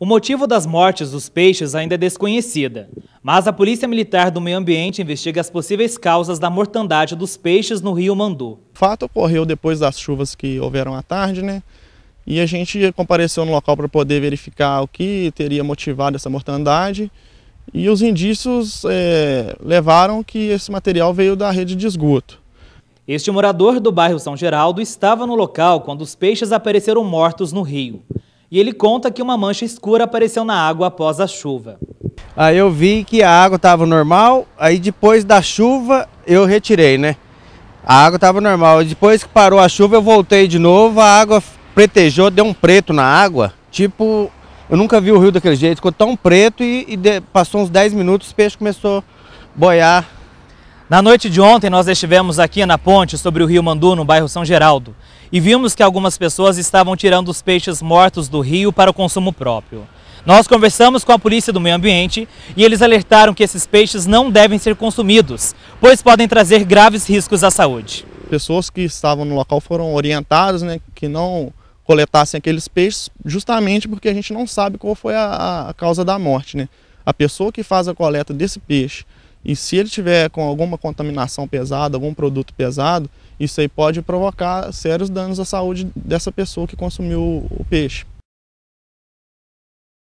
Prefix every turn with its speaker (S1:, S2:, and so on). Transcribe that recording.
S1: O motivo das mortes dos peixes ainda é desconhecida, mas a Polícia Militar do Meio Ambiente investiga as possíveis causas da mortandade dos peixes no rio Mandu.
S2: O fato ocorreu depois das chuvas que houveram à tarde, né? E a gente compareceu no local para poder verificar o que teria motivado essa mortandade. E os indícios é, levaram que esse material veio da rede de esgoto. Este morador do bairro São
S1: Geraldo estava no local quando os peixes apareceram mortos no rio. E ele conta que uma mancha
S3: escura apareceu na água após a chuva. Aí eu vi que a água estava normal, aí depois da chuva eu retirei, né? A água estava normal. Depois que parou a chuva eu voltei de novo, a água pretejou, deu um preto na água. Tipo, eu nunca vi o rio daquele jeito, ficou tão preto e, e de, passou uns 10 minutos, o peixe começou a
S1: boiar na noite de ontem, nós estivemos aqui na ponte sobre o rio Mandu, no bairro São Geraldo, e vimos que algumas pessoas estavam tirando os peixes mortos do rio para o consumo próprio. Nós conversamos com a polícia do meio ambiente e eles alertaram que esses peixes não devem
S2: ser consumidos, pois podem trazer graves riscos à saúde. Pessoas que estavam no local foram orientadas né, que não coletassem aqueles peixes, justamente porque a gente não sabe qual foi a, a causa da morte. Né? A pessoa que faz a coleta desse peixe e se ele tiver com alguma contaminação pesada, algum produto pesado, isso aí pode provocar sérios danos à saúde dessa pessoa que consumiu o peixe.